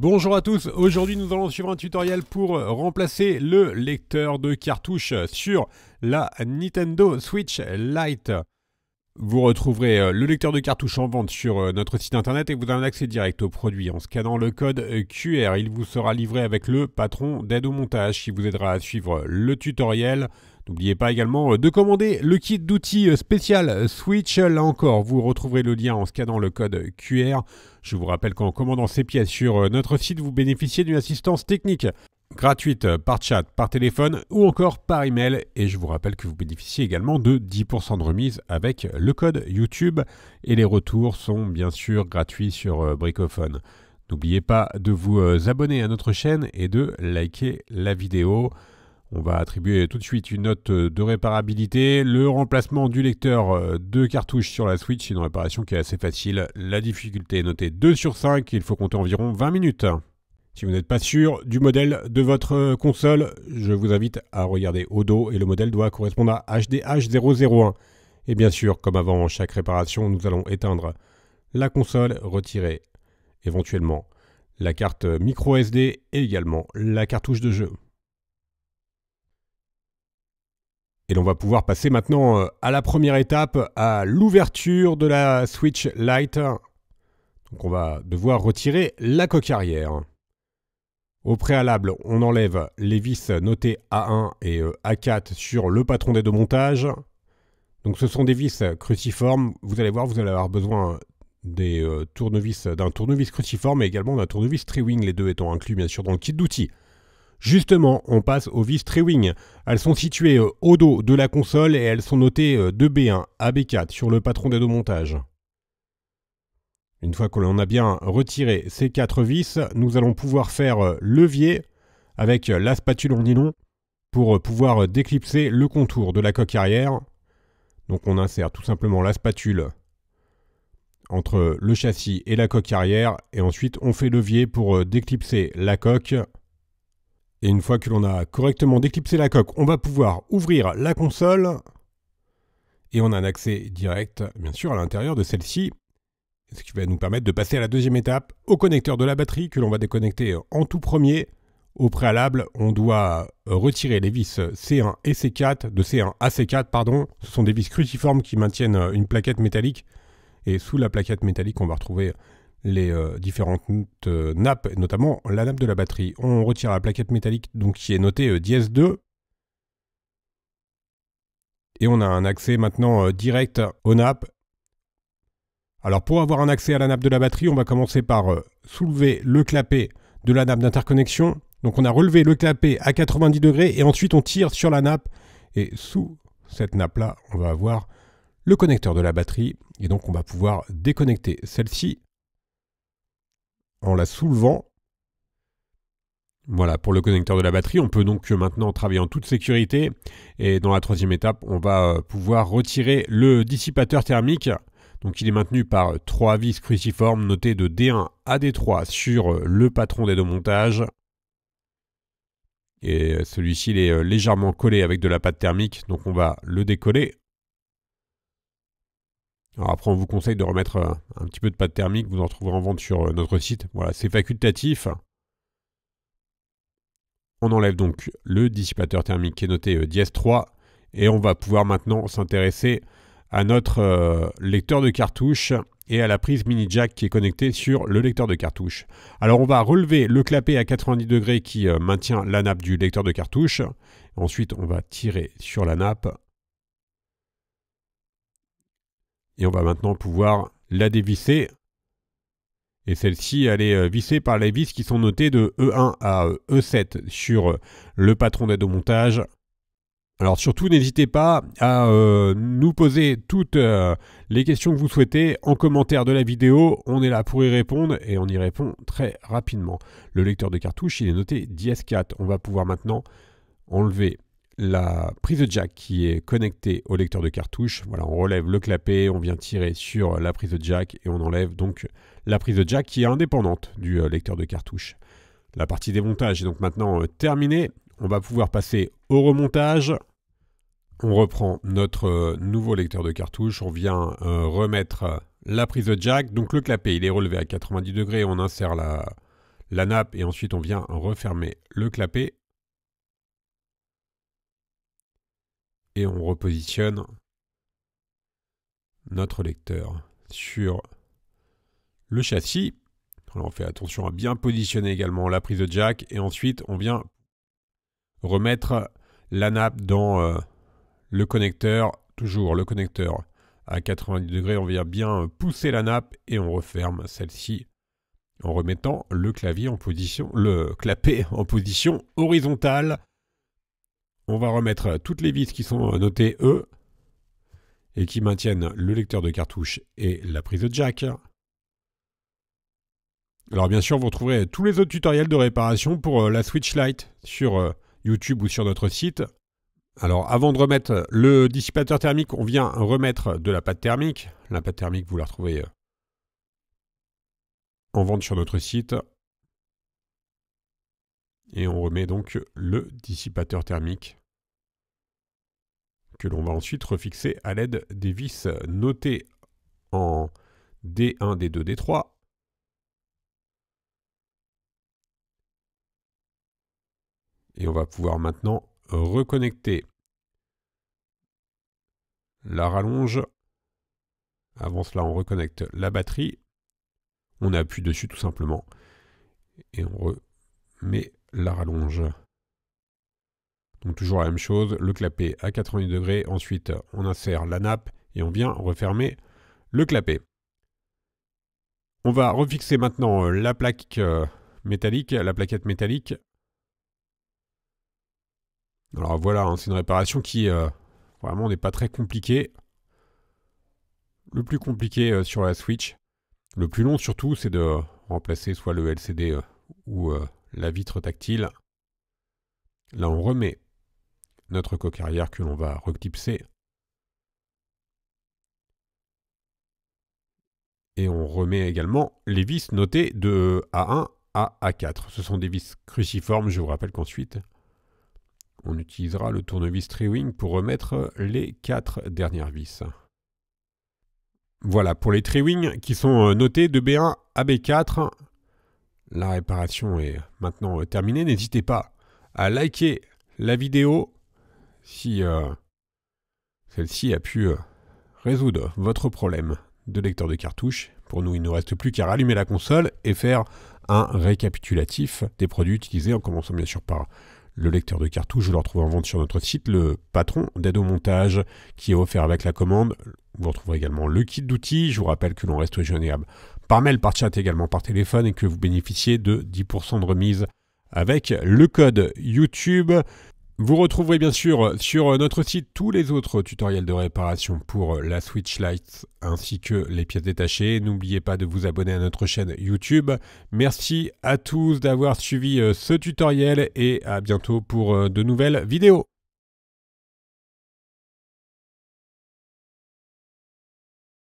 Bonjour à tous, aujourd'hui nous allons suivre un tutoriel pour remplacer le lecteur de cartouche sur la Nintendo Switch Lite. Vous retrouverez euh, le lecteur de cartouche en vente sur euh, notre site internet et vous avez un accès direct au produit en scannant le code QR. Il vous sera livré avec le patron d'aide au montage qui vous aidera à suivre le tutoriel N'oubliez pas également euh, de commander le kit d'outils euh, spécial Switch. Là encore, vous retrouverez le lien en scannant le code QR. Je vous rappelle qu'en commandant ces pièces sur euh, notre site, vous bénéficiez d'une assistance technique gratuite par chat, par téléphone ou encore par email. Et je vous rappelle que vous bénéficiez également de 10% de remise avec le code YouTube. Et les retours sont bien sûr gratuits sur Bricophone. N'oubliez pas de vous abonner à notre chaîne et de liker la vidéo. On va attribuer tout de suite une note euh, de réparabilité, le remplacement du lecteur euh, de cartouche sur la Switch, une réparation qui est assez facile. La difficulté est notée 2 sur 5, il faut compter environ 20 minutes. Si vous n'êtes pas sûr du modèle de votre euh, console, je vous invite à regarder au dos et le modèle doit correspondre à HDH001. Et bien sûr, comme avant chaque réparation, nous allons éteindre la console, retirer éventuellement la carte micro SD et également la cartouche de jeu. Et on va pouvoir passer maintenant euh, à la première étape, à l'ouverture de la Switch Lite. Donc on va devoir retirer la coque arrière. Au préalable, on enlève les vis notées A1 et euh, A4 sur le patron des deux montages. Donc ce sont des vis cruciformes. Vous allez voir, vous allez avoir besoin euh, tournevis d'un tournevis cruciforme et également d'un tournevis tri les deux étant inclus bien sûr dans le kit d'outils. Justement, on passe aux vis Trewing. Elles sont situées euh, au dos de la console et elles sont notées euh, de b 1 à B4 sur le patron des au montage. Une fois que l'on a bien retiré ces quatre vis, nous allons pouvoir faire euh, levier avec la spatule en nylon pour pouvoir déclipser le contour de la coque arrière. Donc on insère tout simplement la spatule entre le châssis et la coque arrière et ensuite on fait levier pour déclipser la coque et une fois que l'on a correctement déclipsé la coque, on va pouvoir ouvrir la console. Et on a un accès direct, bien sûr, à l'intérieur de celle-ci. Ce qui va nous permettre de passer à la deuxième étape, au connecteur de la batterie que l'on va déconnecter en tout premier. Au préalable, on doit retirer les vis C1 et C4, de C1 à C4, pardon. Ce sont des vis cruciformes qui maintiennent une plaquette métallique. Et sous la plaquette métallique, on va retrouver les euh, différentes euh, nappes, notamment la nappe de la batterie. On retire la plaquette métallique donc, qui est notée euh, 2. Et on a un accès maintenant euh, direct aux nappes. Alors pour avoir un accès à la nappe de la batterie, on va commencer par soulever le clapet de la nappe d'interconnexion. Donc on a relevé le clapet à 90 degrés et ensuite on tire sur la nappe. Et sous cette nappe-là, on va avoir le connecteur de la batterie. Et donc on va pouvoir déconnecter celle-ci en la soulevant. Voilà, pour le connecteur de la batterie, on peut donc euh, maintenant travailler en toute sécurité. Et dans la troisième étape, on va euh, pouvoir retirer le dissipateur thermique. Donc il est maintenu par euh, trois vis cruciformes notées de D1 à D3 sur le patron des deux montages Et celui-ci est légèrement collé avec de la pâte thermique, donc on va le décoller alors après, on vous conseille de remettre euh, un petit peu de pâte thermique, vous en trouverez en vente sur euh, notre site. Voilà, c'est facultatif. On enlève donc le dissipateur thermique qui est noté euh, ds 3 et on va pouvoir maintenant s'intéresser à notre lecteur de cartouche et à la prise mini jack qui est connectée sur le lecteur de cartouche. Alors on va relever le clapet à 90 degrés qui maintient la nappe du lecteur de cartouche. Ensuite on va tirer sur la nappe Et on va maintenant pouvoir la dévisser. Et celle-ci, elle est euh, vissée par les vis qui sont notées de E1 à E7 euh, e sur euh, le patron d'aide au montage. Alors surtout, n'hésitez pas à nous poser toutes les questions que vous souhaitez en commentaire de la vidéo. On est là pour y répondre et on y répond très rapidement. Le lecteur de cartouche, il est noté 10 4 On va pouvoir maintenant enlever la prise de jack qui est connectée au lecteur de cartouche. Voilà, on relève le clapet, on vient tirer sur la prise de jack et on enlève donc la prise de jack qui est indépendante du euh, lecteur de cartouche. La partie démontage est donc maintenant euh, terminée. On va pouvoir passer au remontage. On reprend notre euh, nouveau lecteur de cartouche. On vient remettre la prise de jack. Donc le clapet, il est relevé à 90 degrés. On insère la, la nappe et ensuite on vient refermer le clapet. et on repositionne notre lecteur sur le châssis. on fait attention à bien positionner également la prise de jack et ensuite on vient remettre la nappe dans euh, le connecteur, toujours le connecteur à 90 degrés, on vient bien pousser la nappe et on referme celle-ci en remettant le clavier en position, le clapet en position horizontale on va remettre euh, toutes les vis qui sont euh, notées E et qui maintiennent le lecteur de cartouche et la prise de jack. Alors bien sûr, vous trouverez tous les autres tutoriels de réparation pour euh, la Switch Lite sur YouTube ou sur notre site. Alors avant de remettre le dissipateur thermique, on vient remettre de la pâte thermique. La pâte thermique, vous la retrouvez en vente sur notre site. Et on remet donc le dissipateur thermique que l'on va ensuite refixer à l'aide des vis notées en D1, D2, D3 et on va pouvoir maintenant reconnecter la rallonge. Avant cela, on reconnecte la batterie. On appuie dessus tout simplement et on remet la rallonge. Donc toujours la même chose, le clapet à 90 degrés, ensuite on insère la nappe et on vient refermer le clapet. On va refixer maintenant euh, la plaque euh, métallique, la plaquette métallique. Alors voilà, hein, c'est une réparation qui euh, vraiment n'est pas très compliquée. Le plus compliqué sur la Switch, le plus long surtout, c'est de remplacer soit le LCD ou la vitre tactile. Là, on remet notre coque arrière que l'on va reclipser. Et on remet également les vis notées de A1 à A4. Ce sont des vis cruciformes, je vous rappelle qu'ensuite, on utilisera le tournevis Treewing pour remettre les quatre dernières vis. Voilà, pour les Treewing qui sont euh, notés de B1 à B4, la réparation est maintenant euh, terminée. N'hésitez pas à liker la vidéo, si euh, celle-ci a pu euh, résoudre votre problème de lecteur de cartouche, pour nous, il ne reste plus qu'à rallumer la console et faire un récapitulatif des produits utilisés, en commençant bien sûr par le lecteur de cartouche. Vous le retrouve en vente sur notre site, le patron d'aide au montage qui est offert avec la commande. Vous retrouverez également le kit d'outils. Je vous rappelle que l'on reste joignable par mail, par chat également par téléphone et que vous bénéficiez de 10% de remise avec le code YouTube. Vous retrouverez bien sûr euh, sur euh, notre site tous les autres tutoriels de réparation pour euh, la Switch Lite ainsi que les pièces détachées. N'oubliez pas de vous abonner à notre chaîne YouTube. Merci à tous d'avoir suivi ce tutoriel et à bientôt pour de nouvelles vidéos.